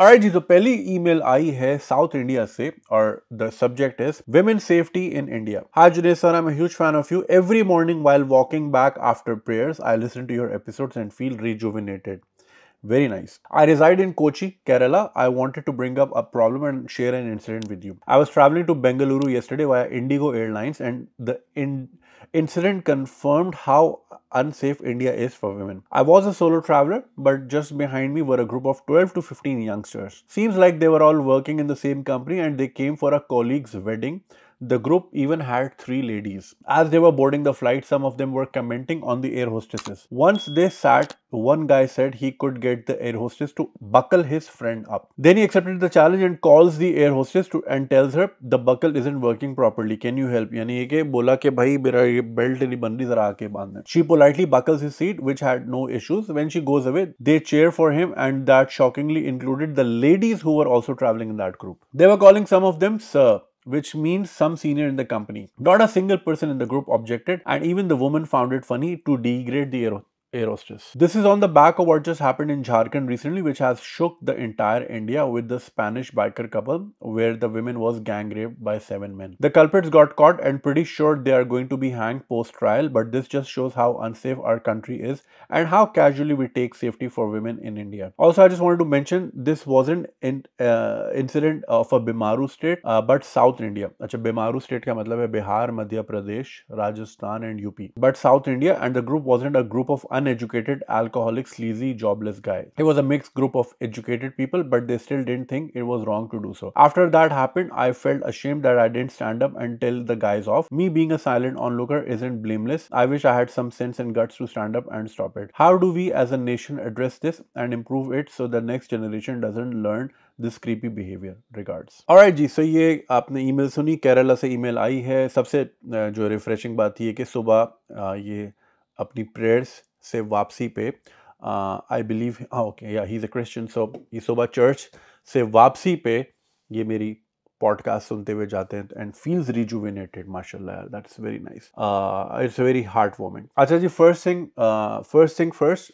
Alright जी तो पहली email आई है साउथ इंडिया से और the subject is women safety in India hi जुनेस sir I am huge fan of you every morning while walking back after prayers I listen to your episodes and feel rejuvenated Very nice. I reside in Kochi, Kerala. I wanted to bring up a problem and share an incident with you. I was traveling to Bengaluru yesterday via Indigo Airlines and the in incident confirmed how unsafe India is for women. I was a solo traveler, but just behind me were a group of 12 to 15 youngsters. Seems like they were all working in the same company and they came for a colleague's wedding the group even had three ladies. As they were boarding the flight, some of them were commenting on the air hostesses. Once they sat, one guy said he could get the air hostess to buckle his friend up. Then he accepted the challenge and calls the air hostess to and tells her the buckle isn't working properly. Can you help? यानी ये बोला कि भाई मेरा belt नहीं बन जरा She politely buckles his seat which had no issues. When she goes away, they cheer for him and that shockingly included the ladies who were also traveling in that group. They were calling some of them sir which means some senior in the company. Not a single person in the group objected, and even the woman found it funny to degrade the aeroth. This is on the back of what just happened in Jharkhand recently, which has shook the entire India with the Spanish biker couple, where the women was gang raped by seven men. The culprits got caught and pretty sure they are going to be hanged post-trial, but this just shows how unsafe our country is and how casually we take safety for women in India. Also, I just wanted to mention this wasn't an uh, incident of a Bimaru state, uh, but South India. Achha, Bimaru state ka matlab hai Bihar, Madhya Pradesh, Rajasthan and UP. But South India and the group wasn't a group of un uneducated, alcoholic, sleazy, jobless guy. It was a mixed group of educated people, but they still didn't think it was wrong to do so. After that happened, I felt ashamed that I didn't stand up and tell the guys off. Me being a silent onlooker isn't blameless. I wish I had some sense and guts to stand up and stop it. How do we as a nation address this and improve it so the next generation doesn't learn this creepy behaviour regards और जी सो ये आपने email सुनी केरला से email आई है सबसे जो refreshing बात ये कि सुबह ये अपनी प्रेयर्स से वापसी पे आई बिलीव ओके या he is a Christian so यीसोबा चर्च से वापसी पे ये मेरी पॉडकास्ट सुनते हुए जाते हैं एंड फील्स रिजुविनेटेड माशाल्लाह that is very nice it's very heart moment अच्छा जी first thing first thing first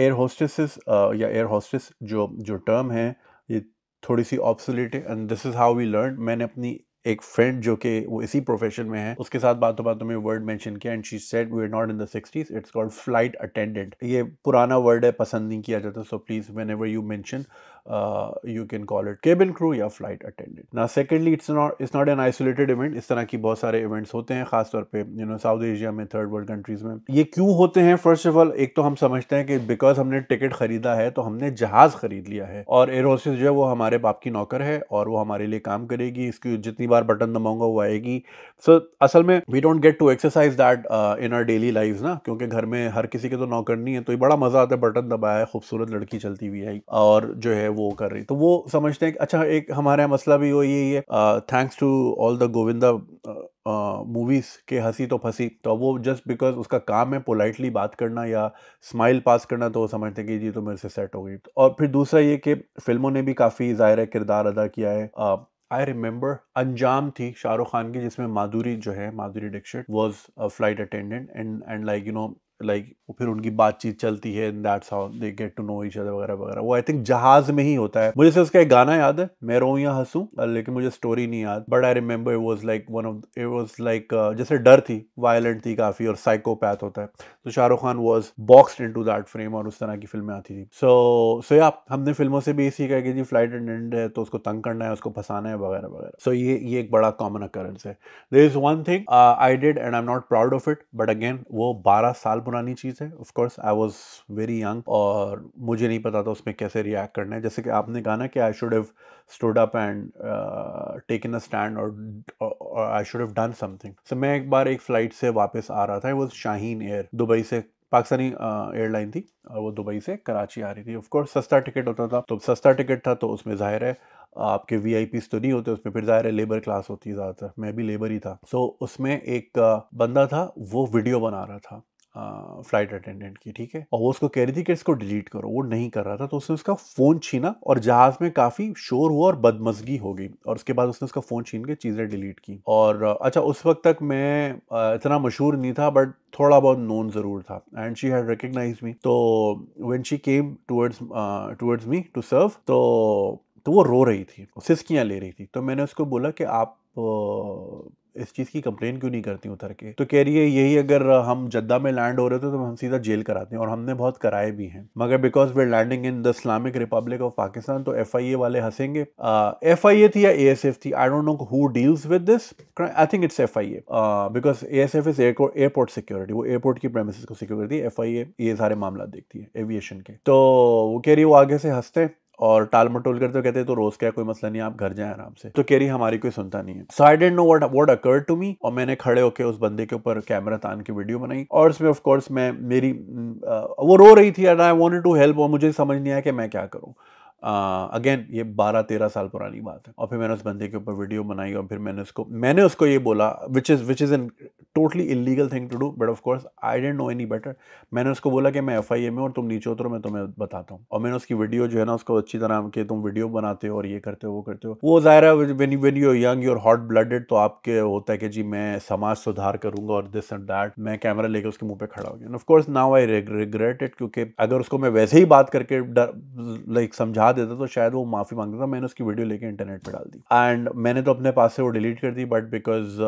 air hostesses या एयर होस्टेस जो जो टर्म है ये थोड़ी सी ऑप्सोलेट है and this is how we learn मैंने अपनी एक फ्रेंड जो कि वो इसी प्रोफेशन में है उसके साथ बातों बातों में वर्ड मेंशन किया and she said we are not in the sixties it's called flight attendant ये पुराना वर्ड है पसंद नहीं किया जाता so please whenever you mention uh, you can call it cabin crew या flight attendant. Now secondly it's not it's not an isolated event इस तरह की बहुत सारे events होते हैं खासतौर पर you know साउथ एशिया में थर्ड वर्ल्ड कंट्रीज़ में ये क्यों होते हैं फर्स्ट ऑफ ऑल एक तो हम समझते हैं कि बिकॉज हमने टिकट खरीदा है तो हमने जहाज़ खरीद लिया है और एयर होस्टेस जो है वो हमारे बाप की नौकर है और वो हमारे लिए काम करेगी इसकी जितनी बार बटन दबाऊंगा वो आएगी सो so, असल में we don't get to exercise that in our daily life ना क्योंकि घर में हर किसी के तो नौकर नहीं है तो ये बड़ा मज़ा आता है बटन दबाया है खूबसूरत लड़की चलती हुई है और जो है वो कर रही तो वो समझते हैं कि अच्छा एक हमारे यहाँ मसला भी यही है thanks to all the Govinda movies के हंसी तो फंसी तो वो जस्ट बिकॉज उसका काम है पोलाइटली बात करना या स्माइल पास करना तो वो समझते कि जी तो मेरे से सेट हो गई और फिर दूसरा ये कि फिल्मों ने भी काफ़ी ज़ाहिर किरदार अदा किया है आई रिमेंबर अंजाम थी शाहरुख खान की जिसमें माधुरी जो है Madhuri Dixit was flight attendant and and like you know like फिर उनकी बातचीत चलती है in that's how they get to know each other वगैरह वगैरह वो आई थिंक जहाज में ही होता है मुझे उसका एक गाना याद है मैं रो या हंसूं लेकिन मुझे स्टोरी नहीं याद but I remember it was like one of it was like जैसे डर थी वायलेंट थी काफ़ी और साइकोपैथ होता है तो Shahrukh Khan was boxed in that frame और उस तरह की फिल्में आती थी सो सो या हमने फिल्मों से भी ये सीखा कि जी फ्लाइट अटेंडेंट है तो उसको तंग करना है उसको फंसाना है वगैरह वगैरह सो ये ये एक बड़ा कॉमन अकरेंस है there is one thing I did and I am not proud of it but again वो बारह साल पुरानी चीज़ है of course I was very young और मुझे नहीं पता था उसमें कैसे रिएक्ट करना है जैसे कि आपने कहा ना कि I should have stood up and taken a stand और I should have done something so मैं एक बार एक फ़्लाइट से वापस आ रहा था वो शाहीन एयर दुबई से पाकिस्तानी एयरलाइन uh, थी और वो दुबई से कराची आ रही थी ऑफकोर्स सस्ता टिकट होता था तो सस्ता टिकट था तो उसमें जाहिर है आपके वी आई तो नहीं होते उसमें फिर ज़ाहिर है लेबर क्लास होती है ज़्यादातर मैं भी लेबर ही था सो so, उसमें एक uh, बंदा था वो वीडियो बना रहा था फ्लाइट अटेंडेंट की ठीक है और वो उसको कह रही थी कि इसको डिलीट करो वो नहीं कर रहा था तो उसने उसका फ़ोन छीना और जहाज़ में काफ़ी शोर हुआ और बदमजगी हो गई और उसके बाद उसने उसका फ़ोन छीन के चीज़ें डिलीट की और अच्छा उस वक्त तक मैं इतना मशहूर नहीं था बट थोड़ा बहुत नोन ज़रूर था and she had recognise me तो when she came towards towards me to serve तो तो वो रो रही थी सिस्कियाँ ले रही थी तो मैंने उसको बोला कि आप इस चीज़ की कंप्लेन क्यों नहीं करती उतर के तो कह रही है यही अगर हम जद्दा में लैंड हो रहे थे तो हम सीधा जेल कराते हैं और हमने बहुत कराए भी हैं मगर because we landing in the Islamic Republic of Pakistan तो एफ वाले हंसेंगे एफ आई ए थी या ए एस एफ थी I don't know who deals with this I think it's F I A because A S F is airport security वो airport की premise को secure करती है एफ आई ए ये सारे मामला देखती है एविएशन के तो वो कह रही है वो आगे से हंसते हैं और टाल मटोल करते तो कहते तो रोज क्या कोई मसला नहीं आप घर जाए आराम से तो केरी हमारी कोई सुनता नहीं है so I didn't know what what occur to me और मैंने खड़े होकर उस बंदे के ऊपर कैमरा तान की वीडियो बनाई और उसमें ऑफकोर्स मैं मेरी आ, वो रो रही थी and I want to help और मुझे समझ नहीं आया कि मैं क्या करूँ अगेन ये बारह तेरह साल पुरानी बात है और फिर मैंने उस बंदे के ऊपर वीडियो बनाई और फिर मैंने उसको मैंने उसको ये बोला which is which is an totally illegal thing to do but of course I didn't know any better मैंने उसको बोला कि मैं एफ आई ए में और तुम नीचे उतरो मैं तुम्हें बताता हूँ और मैंने उसकी वीडियो जो है ना उसको अच्छी तरह कि तुम वीडियो बनाते हो और ये करते हो वो करते हो वो ज़ाहिर है when when you young you're hot blooded तो आपके होता है कि जी मैं समाज सुधार करूंगा और दिस एंड दैट मैं कैमरा लेकर उसके मुंह पर खड़ा हो गया of course now I regret it क्योंकि अगर उसको मैं वैसे ही बात करके लाइक समझा बता देता तो शायद वो माफ़ी मांगता था मैंने उसकी वीडियो लेके इंटरनेट पर डाल दी एंड मैंने तो अपने पास से वो डिलीट कर दी बट बिकॉज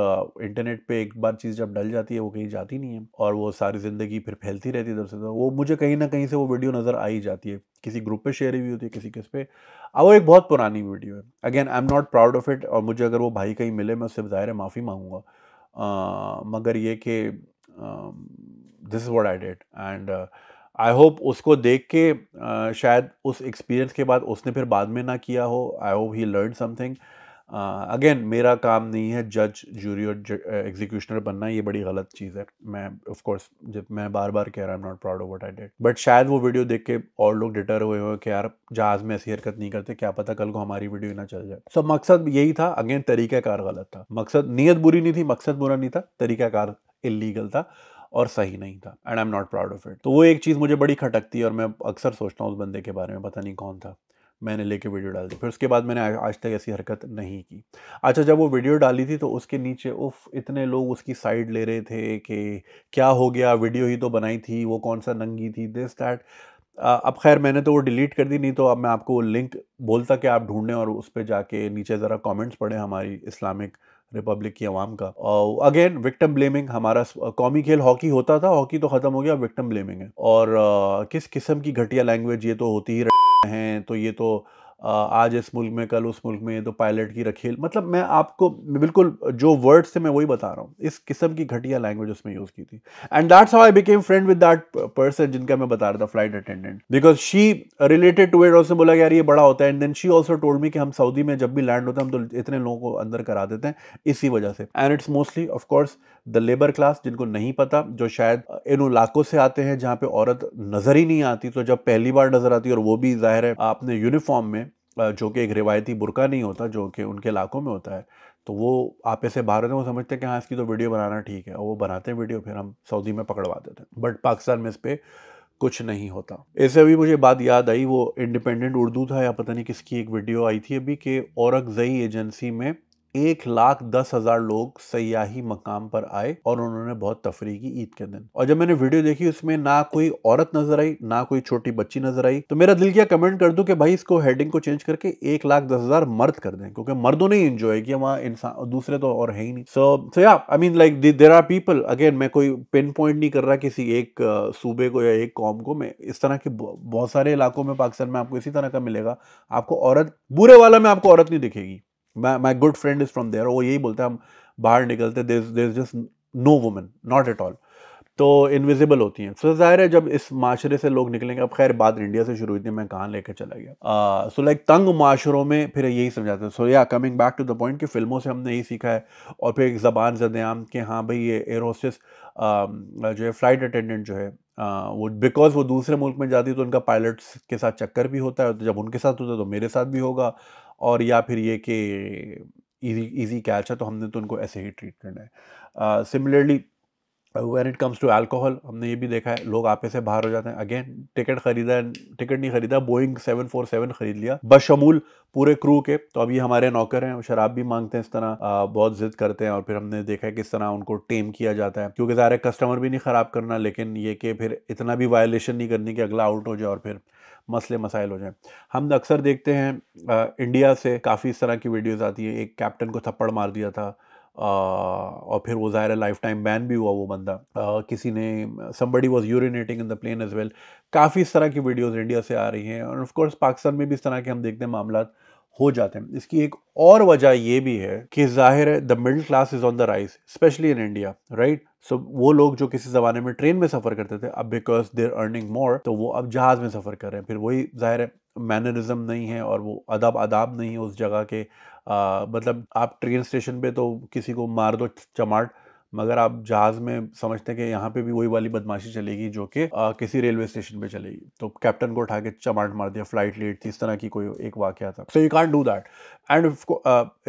इंटरनेट पे एक बार चीज़ जब डल जाती है वो कहीं जाती नहीं है और वो सारी ज़िंदगी फिर फैलती रहती है तो वो मुझे कहीं ना कहीं से वो वीडियो नज़र आई जाती है किसी ग्रुप पे शेयर हुई होती है किसी किस पे अब वो एक बहुत पुरानी वीडियो है again I am not proud of it और मुझे अगर वो भाई कहीं मिले मैं उससे ज़ाहिर है माफ़ी मांगूंगा uh, मगर ये कि this is what I did and I hope उसको देख के शायद उस एक्सपीरियंस के बाद उसने फिर बाद में ना किया हो I hope he learn something again मेरा काम नहीं है जज जूरी और एग्जीक्यूशनर बनना ये बड़ी गलत चीज़ है मैं ऑफ कोर्स जब मैं बार बार कह रहा I am not proud of what I did but शायद वो वीडियो देख के और लोग डिटर हुए हुए कि यार जहाज़ में ऐसी हरकत नहीं करते क्या पता कल को हमारी वीडियो ना चल जाए सो so, मकसद यही था अगेन तरीक़ाकार गलत था मकसद नीयत बुरी नहीं थी मकसद बुरा नहीं था तरीक़ाकार इलीगल था और सही नहीं था and I am not proud of it तो वो एक चीज़ मुझे बड़ी खटकती है और मैं अक्सर सोचता हूँ उस बंदे के बारे में पता नहीं कौन था मैंने लेके वीडियो डाल दी फिर उसके बाद मैंने आज तक ऐसी हरकत नहीं की अच्छा जब वो वीडियो डाली थी तो उसके नीचे उफ इतने लोग उसकी साइड ले रहे थे कि क्या हो गया वीडियो ही तो बनाई थी वो कौन सा नंगी थी दिस डैट अब खैर मैंने तो वो डिलीट कर दी नहीं तो अब मैं आपको वो लिंक बोलता कि आप ढूंढें और उस पर जाके नीचे ज़रा कमेंट्स पढ़ें हमारी इस्लामिक रिपब्लिक की आवाम का और अगेन विक्टम ब्लेमिंग हमारा कौमी खेल हॉकी होता था हॉकी तो ख़त्म हो गया विक्टम ब्लेमिंग है और किस किस्म की घटिया लैंग्वेज ये तो होती ही हैं तो ये तो आज इस मुल्क में कल उस मुल्क में तो पायलट की रखेल मतलब मैं आपको बिल्कुल जो वर्ड्स थे मैं वही बता रहा हूँ इस किस्म की घटिया लैंग्वेज उसमें यूज़ की थी and that's how I became friend with that person जिनका मैं बता रहा था flight attendant because she related to it उसने बोला यार ये बड़ा होता है and then she also told me कि हम सऊदी में जब भी लैंड होते हैं हम तो इतने लोगों को अंदर करा देते हैं इसी वजह से and it's mostly of course the labour class जिनको नहीं पता जो शायद इन इलाकों से आते हैं जहाँ पे औरत नज़र ही नहीं आती तो जब पहली बार नज़र आती है और वो भी जाहिर है आपने यूनिफॉर्म में जो कि एक रिवायती बुरका नहीं होता जो कि उनके इलाकों में होता है तो वो आपे से होते हैं वो समझते हैं कि हाँ इसकी तो वीडियो बनाना ठीक है और वो बनाते हैं वीडियो फिर हम सऊदी में पकड़वा देते हैं बट पाकिस्तान में इस पर कुछ नहीं होता ऐसे अभी मुझे बात याद आई वो इंडिपेंडेंट उर्दू था या पता नहीं किसकी एक वीडियो आई थी अभी कि औरकजई एजेंसी में एक लाख दस हजार लोग सयाही मकाम पर आए और उन्होंने बहुत तफरी की ईद के दिन और जब मैंने वीडियो देखी उसमें ना कोई औरत नजर आई ना कोई छोटी बच्ची नजर आई तो मेरा दिल किया कमेंट कर दूं कि भाई इसको हेडिंग को चेंज करके एक लाख दस हजार मर्द कर दें क्योंकि मर्दों ने इंजॉय किया वहाँ इंसान दूसरे तो और है ही नहीं so so yeah I mean like there are people again मैं कोई पिन पॉइंट नहीं कर रहा किसी एक uh, सूबे को या एक कौम को मैं इस तरह के बहुत सारे इलाकों में पाकिस्तान में आपको इसी तरह का मिलेगा आपको औरत बुरे वाला में आपको औरत नहीं दिखेगी my good friend is from there वो यही बोलता है हम बाहर निकलते there there is just no women not at all तो इनविजिबल होती हैं सो so, ज़ाहिर है जब इस माशरे से लोग निकलेंगे अब खैर बात इंडिया से शुरू हुई थी मैं कहाँ लेकर चला गया सो लाइक तंग माशरों में फिर यही समझाते हैं so yeah coming back to the point कि फ़िल्मों से हमने यही सीखा है और फिर एक ज़बान जद आम कि हाँ भाई ये एयर होस्टेस um, जो है फ़्लाइट अटेंडेंट जो है आ, वो बिकॉज़ वो दूसरे मुल्क में जाती है तो उनका पायलट्स के साथ चक्कर भी होता है तो जब उनके साथ होता है तो मेरे साथ भी होगा और या फिर ये कि ईजी ईजी कैच है तो हमने तो उनको ऐसे ही ट्रीट करना है similarly uh, when it comes to alcohol हमने ये भी देखा है लोग आपे से बाहर हो जाते हैं अगेन टिकट खरीदा टिकट नहीं खरीदा बोइंग सेवन फोर सेवन खरीद लिया बशमूल पूरे क्रू के तो अभी हमारे नौकर हैं शराब भी मांगते हैं इस तरह बहुत जिद करते हैं और फिर हमने देखा है किस तरह उनको टेम किया जाता है क्योंकि ज़ाहिर कस्टमर भी नहीं ख़राब करना लेकिन ये कि फिर इतना भी वायलेशन नहीं करनी कि अगला आउट हो जाए और फिर मसले मसाइल हो जाए हम अक्सर देखते हैं आ, इंडिया से काफ़ी इस तरह की वीडियोज़ आती है एक कैप्टन को थप्पड़ मार दिया था और फिर वो ज़ाहिर लाइफ टाइम बैन भी हुआ वो बंदा किसी ने somebody was urinating in the plane as well काफ़ी इस तरह की वीडियोज़ इंडिया से आ रही हैं और ऑफकोर्स पाकिस्तान में भी इस तरह के हम देखते हैं मामला हो जाते हैं इसकी एक और वजह ये भी है कि जाहिर है the middle class is on the rise specially in India right so वो लोग जो किसी ज़माने में ट्रेन में सफ़र करते थे अब बिकॉज देर अर्निंग मोर तो वो अब जहाज़ में सफ़र कर रहे हैं फिर वही जाहिर है मैनरिज्म नहीं है और वो अदब अदाब नहीं है उस जगह के आ, मतलब आप ट्रेन स्टेशन पे तो किसी को मार दो चमाट मगर आप जहाज में समझते हैं कि यहाँ पे भी वही वाली बदमाशी चलेगी जो कि किसी रेलवे स्टेशन पे चलेगी तो कैप्टन को उठा के चमाट मार दिया फ्लाइट लेट थी इस तरह की कोई एक वाक्य था so you can do that and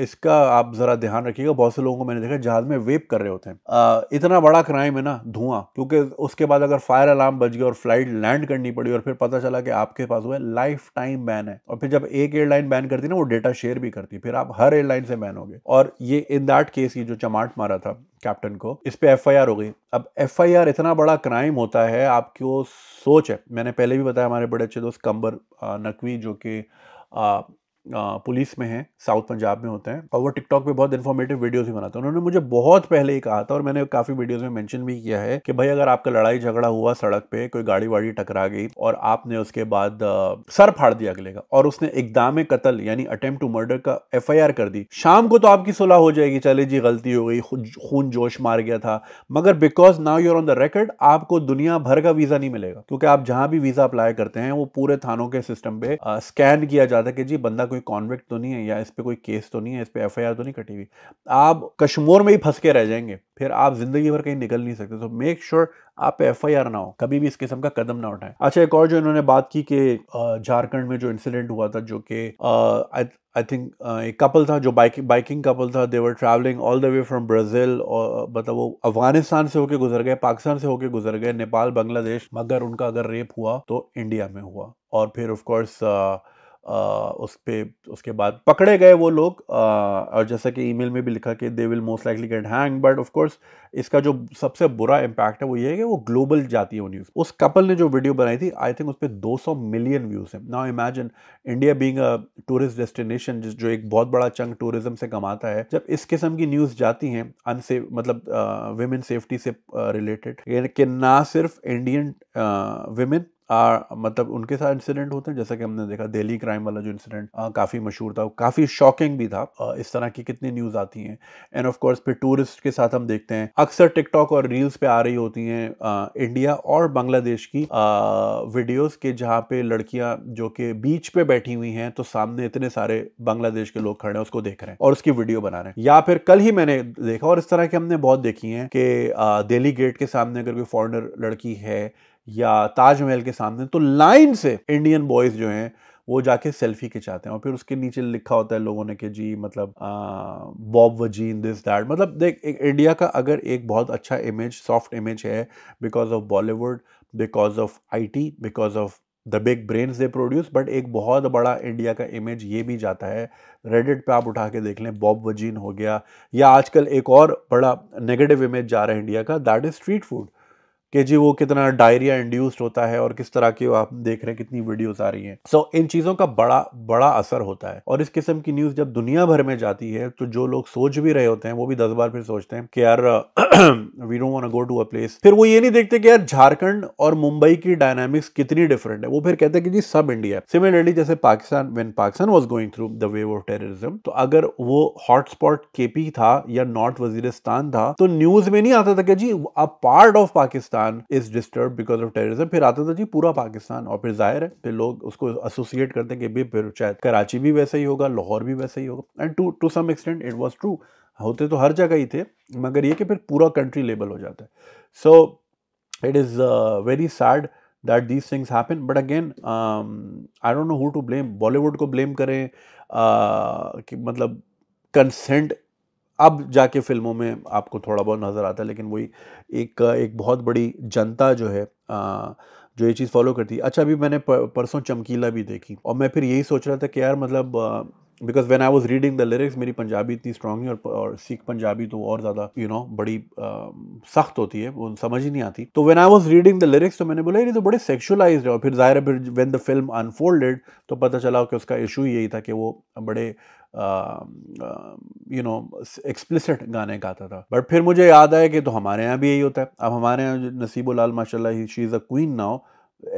इसका आप ज़रा ध्यान रखिएगा बहुत से लोगों को मैंने देखा जहाज में वेप कर रहे होते हैं uh, इतना बड़ा क्राइम है ना धुआं क्योंकि उसके बाद अगर फायर अलार्म बज गया और फ्लाइट लैंड करनी पड़ी और फिर पता चला कि आपके पास हुआ लाइफ टाइम बैन है और फिर जब एक एयरलाइन बैन करती ना वो डेटा शेयर भी करती फिर आप हर एयरलाइन से बैन हो गए और ये इन दैट केस ये जो चमाट मारा था कैप्टन को इस पर एफ गई अब एफ इतना बड़ा क्राइम होता है आपकी वो सोच है मैंने पहले भी बताया हमारे बड़े अच्छे दोस्त कंबर नकवी जो कि पुलिस में हैं साउथ पंजाब में होते हैं और वो टिकटॉक पे बहुत इन्फॉर्मेटिव वीडियोस भी बनाते हैं उन्होंने मुझे बहुत पहले ही कहा था और मैंने काफ़ी वीडियोस में मेंशन भी किया है कि भाई अगर आपका लड़ाई झगड़ा हुआ सड़क पे कोई गाड़ी वाड़ी टकरा गई और आपने उसके बाद सर फाड़ दिया अगले का और उसने इकदाम कतल यानी अटेम्प्ट टू मर्डर का एफ कर दी शाम को तो आपकी सुलह हो जाएगी चले जी गलती हो गई खून जोश मार गया था मगर because now you're on the record आपको दुनिया भर का वीज़ा नहीं मिलेगा क्योंकि आप जहाँ भी वीज़ा अप्लाई करते हैं वो पूरे थानों के सिस्टम पे स्कैन किया जाता है कि जी बंदा कोई कॉन्विक्ट तो नहीं है या इस पर कोई केस तो नहीं है इस पर एफ तो नहीं कटी हुई आप कश्मोर में ही फंस के रह जाएंगे फिर आप जिंदगी भर कहीं निकल नहीं सकते तो मेक श्योर sure आप पे एफ ना हो कभी भी इस किस्म का कदम ना उठाएं अच्छा एक और जो इन्होंने बात की कि झारखंड में जो इंसिडेंट हुआ था जो कि आई थिंक एक कपल था जो बाइकिंग बाइकिंग कपल था they were travelling all the way from Brazil और मतलब वो अफगानिस्तान से होके गुजर गए पाकिस्तान से होके गुजर गए नेपाल बांग्लादेश मगर उनका अगर रेप हुआ तो इंडिया में हुआ और फिर ऑफकोर्स उस पर उसके बाद पकड़े गए वो लोग और जैसा कि ईमेल में भी लिखा कि they will most likely get hang but of course इसका जो सबसे बुरा इम्पैक्ट है वो ये है कि वो ग्लोबल जाती है वो न्यूज़ उस कपल ने जो वीडियो बनाई थी आई थिंक उस पर दो सौ मिलियन व्यूज़ हैं now imagine India being a tourist destination जिस जो एक बहुत बड़ा चंग टूरिज्म से कमाता है जब इस किस्म की न्यूज़ जाती हैं अनसेफ मतलब वेमेन सेफ्टी से रिलेटेड कि ना सिर्फ इंडियन वेमेन आ, मतलब उनके साथ इंसिडेंट होते हैं जैसा कि हमने देखा दिल्ली क्राइम वाला जो इंसिडेंट काफ़ी मशहूर था काफ़ी शॉकिंग भी था आ, इस तरह की कितनी न्यूज़ आती हैं एंड ऑफ कोर्स फिर टूरिस्ट के साथ हम देखते हैं अक्सर टिकटॉक और रील्स पे आ रही होती हैं इंडिया और बांग्लादेश की वीडियोज़ के जहाँ पे लड़कियाँ जो कि बीच पे बैठी हुई हैं तो सामने इतने सारे बांग्लादेश के लोग खड़े हैं उसको देख रहे हैं और उसकी वीडियो बना रहे हैं या फिर कल ही मैंने देखा और इस तरह की हमने बहुत देखी है कि दिल्ली गेट के सामने अगर कोई फॉरनर लड़की है या ताजमहल के सामने तो लाइन से इंडियन बॉयज़ जो हैं वो जाके सेल्फी खिंचाते हैं और फिर उसके नीचे लिखा होता है लोगों ने कि जी मतलब बॉब वजीन दिस दैट मतलब देख एक इंडिया का अगर एक बहुत अच्छा इमेज सॉफ्ट इमेज है because of Bollywood because of IT because of the big brain they produce but एक बहुत बड़ा इंडिया का इमेज ये भी जाता है रेडिट पे आप उठा के देख लें बॉब वजीन हो गया या आजकल एक और बड़ा नेगेटिव इमेज जा रहा है इंडिया का दैट इज़ स्ट्रीट फूड कि जी वो कितना डायरिया इंड्यूस्ड होता है और किस तरह की आप देख रहे हैं कितनी वीडियोस आ रही हैं सो so, इन चीज़ों का बड़ा बड़ा असर होता है और इस किस्म की न्यूज़ जब दुनिया भर में जाती है तो जो लोग सोच भी रहे होते हैं वो भी दस बार फिर सोचते हैं कि यार we don't want go to a place फिर वो ये नहीं देखते कि यार झारखंड और मुंबई की डायनामिक्स कितनी डिफरेंट है वो फिर कहते हैं कि जी सब इंडिया सिमिलरली जैसे Pakistan when Pakistan was going through the wave of terrorism तो अगर वो हॉटस्पॉट केपी था या नॉर्थ वजीरिस्तान था तो न्यूज में नहीं आता था कि जी a part of Pakistan Pakistan is disturb because of terrorism फिर आता था जी पूरा पाकिस्तान और फिर जाहिर है फिर लोग उसको एसोसिएट करते हैं कि भी फिर शायद कराची भी वैसा ही होगा लाहौर भी वैसा ही होगा and to to some extent it was true होते तो हर जगह ही थे मगर ये कि फिर पूरा कंट्री लेबल हो जाता है so it is very sad that these things happen but again I don't know who to blame Bollywood को ब्लेम करें uh, कि मतलब कंसेंट अब जाके फिल्मों में आपको थोड़ा बहुत नज़र आता है लेकिन वही एक एक बहुत बड़ी जनता जो है आ, जो ये चीज़ फॉलो करती है अच्छा अभी मैंने परसों चमकीला भी देखी और मैं फिर यही सोच रहा था कि यार मतलब because when I was reading the lyrics मेरी पंजाबी इतनी स्ट्रॉग है और, और सीख पंजाबी तो और ज़्यादा यू नो बड़ी um, सख्त होती है वो समझ ही नहीं आती तो when I was reading the lyrics तो मैंने बोला ये तो बड़े सेक्शुलाइज है और फिर ज़ाहिर है फिर वैन द फिल्म अनफोल्डेड तो पता चला कि उसका इशू यही था कि वो बड़े यू नो एक्सप्लिसिट गाने गाता था बट फिर मुझे याद आया कि तो हमारे यहाँ भी यही होता है अब हमारे यहाँ लाल माशाल्लाह she is a queen now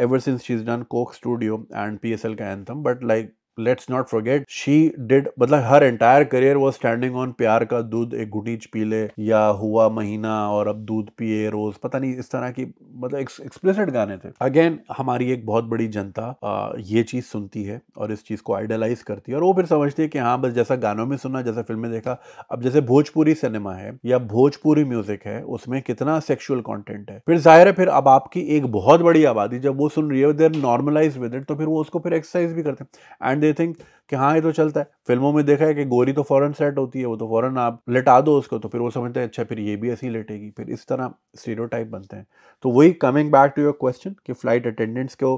ever since she is done Coke Studio and P S L का anthem but like let's not forget she did मतलब हर एंटायर करियर वो स्टैंडिंग ऑन प्यार का दूध एक घुटीच पी ले या हुआ महीना और अब दूध पिए रोज पता नहीं इस तरह की मतलब एक्सप्लिसिट गाने थे अगेन हमारी एक बहुत बड़ी जनता ये चीज सुनती है और इस चीज को आइडलाइज करती है और वो फिर समझती है कि हाँ बस जैसा गानों में सुना जैसा फिल्म में देखा अब जैसे भोजपुरी सिनेमा है या भोजपुरी म्यूजिक है उसमें कितना सेक्शुअल कॉन्टेंट है फिर जाहिर है फिर अब आपकी एक बहुत बड़ी आबादी जब वो सुन रही है देर नॉर्मलाइज विद इट तो फिर वो उसको फिर एक्सरसाइज भी करते हैं एंड दे थिंक कि हाँ ये तो चलता है फिल्मों में देखा है कि गोरी तो फ़ौरन सेट होती है वो तो फ़ौरन आप लेटा दो उसको तो फिर वो समझते हैं अच्छा फिर ये भी ऐसी लेटेगी फिर इस तरह स्टीरियो बनते हैं तो वही coming back to your question कि फ़्लाइट अटेंडेंट्स को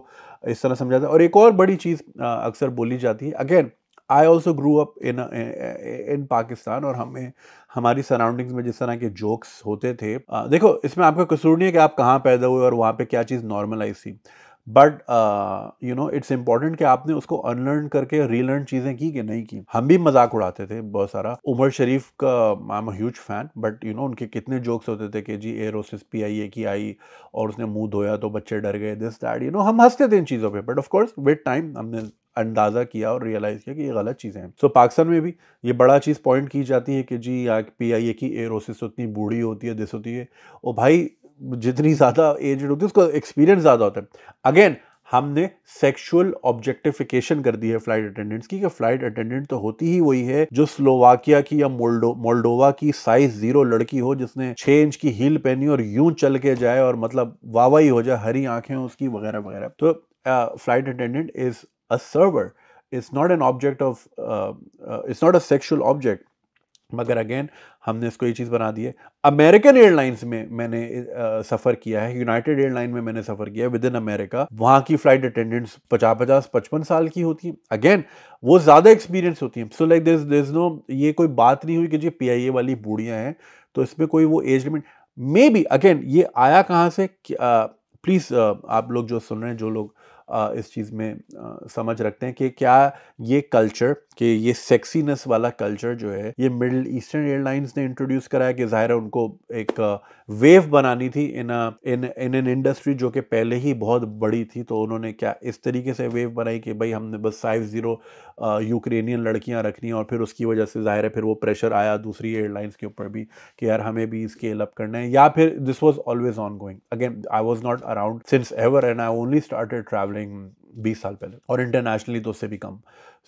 इस तरह समझाते हैं और एक और बड़ी चीज़ अक्सर बोली जाती है again I also grew up in in Pakistan और हमें हमारी सराउंडिंग्स में जिस तरह के जोक्स होते थे आ, देखो इसमें आपका कसूर नहीं है कि आप कहाँ पैदा हुए और वहाँ पे क्या चीज़ नॉर्मलाइज थी but you know it's important कि आपने उसको अनलर्न करके रीलर्न चीज़ें की कि नहीं की हम भी मजाक उड़ाते थे बहुत सारा उमर शरीफ का I am huge fan but you know उनके कितने जोक्स होते थे कि जी air hostess P I A की आई और उसने मुंह धोया तो बच्चे डर गए दिस डैड यू नो हम हंसते थे इन चीज़ों पर बट ऑफकोर्स विद टाइम हमने अंदाज़ा किया और रियलाइज़ किया कि ये गलत चीज़ें हैं सो so, पाकिस्तान में भी ये बड़ा चीज़ पॉइंट की जाती है कि जी पी आई ए की एयरोसिस तो उतनी बूढ़ी होती है दिस होती है ओ भाई जितनी ज़्यादा एजड होती है उसका एक्सपीरियंस ज़्यादा होता है अगेन हमने सेक्सुअल ऑब्जेक्टिफिकेशन कर दी है फ्लाइट अटेंडेंट्स की कि फ्लाइट अटेंडेंट तो होती ही वही है जो स्लोवाकिया की या मोल्डो मोल्डोवा की साइज जीरो लड़की हो जिसने छः इंच की हील पहनी और यूं चल के जाए और मतलब वावाई हो जाए हरी आंखें उसकी वगैरह वगैरह तो flight attendant is a server is not an object of it's not a sexual object मगर अगेन हमने इसको ये चीज़ बना दी है अमेरिकन एयरलाइंस में मैंने सफ़र किया है यूनाइटेड एयरलाइन में मैंने सफ़र किया है विद इन अमेरिका वहाँ की फ़्लाइट अटेंडेंट्स पचास पचास पचपन साल की होती है अगेन वो ज़्यादा एक्सपीरियंस होती हैं so like this this no ये कोई बात नहीं हुई कि जी पी वाली बूढ़ियाँ हैं तो इसमें कोई वो age limit maybe again ये आया कहाँ से प्लीज़ आप लोग जो सुन रहे हैं जो लोग इस चीज़ में समझ रखते हैं कि क्या ये कल्चर कि ये सेक्सीनेस वाला कल्चर जो है ये मिडिल ईस्टर्न एयरलाइंस ने इंट्रोड्यूस कराया कि ज़ाहिर है उनको एक वेव बनानी थी इन इन इन एन इंडस्ट्री जो कि पहले ही बहुत बड़ी थी तो उन्होंने क्या इस तरीके से वेव बनाई कि भाई हमने बस फाइव ज़ीरो यूक्रेनियन लड़कियां रखनी और फिर उसकी वजह से ज़ाहिर है फिर वो प्रेशर आया दूसरी एयरलाइंस के ऊपर भी कि यार हमें भी स्केल अप करना है या फिर this was always ongoing again I was not around since ever and I only started travelling बीस साल पहले और इंटरनेशनली तो उससे भी कम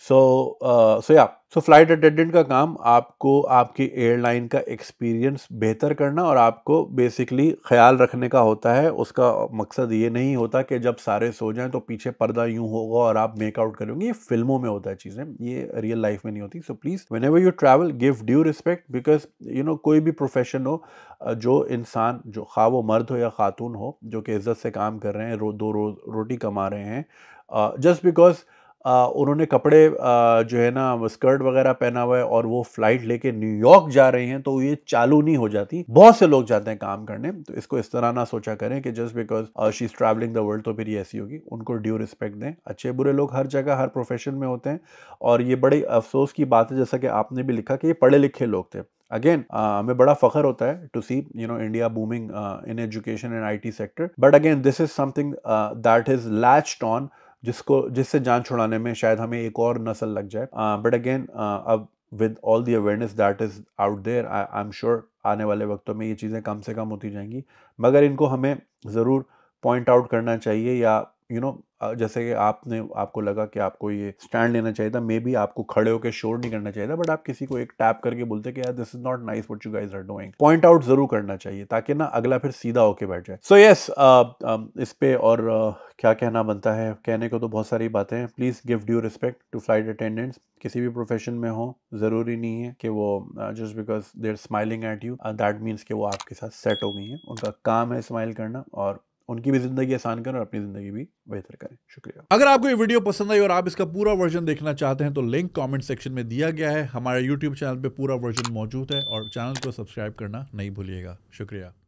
सो सो या सो फ्लाइट अटेंडेंट का काम आपको आपकी एयरलाइन का एक्सपीरियंस बेहतर करना और आपको बेसिकली ख्याल रखने का होता है उसका मकसद ये नहीं होता कि जब सारे सो जाएं तो पीछे पर्दा यूं होगा और आप मेकआउट करेंगे ये फिल्मों में होता है चीज़ें ये रियल लाइफ में नहीं होती so please whenever you travel give due respect because you know कोई भी प्रोफेशन हो uh, जो इंसान जो खा वो मर्द हो या खातून हो जो कि इज़्ज़त से काम कर रहे हैं रो, दो रो, रोटी कमा रहे हैं जस्ट बिकॉज उन्होंने कपड़े जो है ना स्कर्ट वगैरह पहना हुआ है और वो फ्लाइट लेके न्यूयॉर्क जा रहे हैं तो ये चालू नहीं हो जाती बहुत से लोग जाते हैं काम करने तो इसको इस तरह ना सोचा करें कि just because she is travelling the world तो फिर ये ऐसी होगी उनको ड्यू रिस्पेक्ट दें अच्छे बुरे लोग हर जगह हर प्रोफेशन में होते हैं और ये बड़ी अफसोस की बात है जैसा कि आपने भी लिखा कि ये पढ़े लिखे लोग थे अगेन हमें बड़ा फखर होता है to see you know India booming in education and I sector but again this is something that is latched on जिसको जिससे जान छुड़ाने में शायद हमें एक और नस्ल लग जाए बट uh, अगेन uh, अब with all the awareness that is out there I am sure आने वाले वक्तों में ये चीज़ें कम से कम होती जाएंगी मगर इनको हमें ज़रूर पॉइंट आउट करना चाहिए या यू नो जैसे कि आपने आपको लगा कि आपको ये स्टैंड लेना चाहिए था मे बी आपको खड़े होकर शोर नहीं करना चाहिए था बट आप किसी को एक टैप करके बोलते कि यार this is not nice what you guys are doing point out जरूर करना चाहिए ताकि ना अगला फिर सीधा होके बैठ जाए सो यस इस पे और uh, क्या कहना बनता है कहने को तो बहुत सारी बातें हैं please give due respect to flight attendants किसी भी प्रोफेशन में हो ज़रूरी नहीं है कि वो just because they're smiling at you that means कि वो आपके साथ सेट हो गई हैं उनका काम है स्माइल करना और उनकी भी ज़िंदगी आसान करें और अपनी ज़िंदगी भी बेहतर करें शुक्रिया अगर आपको ये वीडियो पसंद आई और आप इसका पूरा वर्जन देखना चाहते हैं तो लिंक कमेंट सेक्शन में दिया गया है हमारे यूट्यूब चैनल पे पूरा वर्जन मौजूद है और चैनल को सब्सक्राइब करना नहीं भूलिएगा शुक्रिया